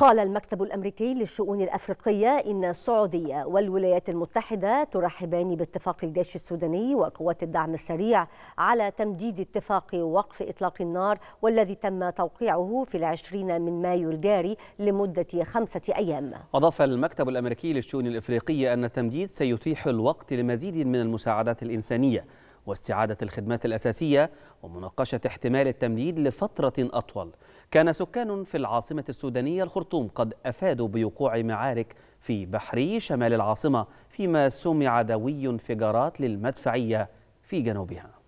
قال المكتب الأمريكي للشؤون الأفريقية إن السعودية والولايات المتحدة ترحبان باتفاق الجيش السوداني وقوات الدعم السريع على تمديد اتفاق وقف إطلاق النار والذي تم توقيعه في العشرين من مايو الجاري لمدة خمسة أيام أضاف المكتب الأمريكي للشؤون الأفريقية أن التمديد سيتيح الوقت لمزيد من المساعدات الإنسانية واستعادة الخدمات الأساسية ومناقشة احتمال التمديد لفترة أطول كان سكان في العاصمة السودانية الخرطوم قد أفادوا بوقوع معارك في بحري شمال العاصمة فيما سمع دوي انفجارات للمدفعية في جنوبها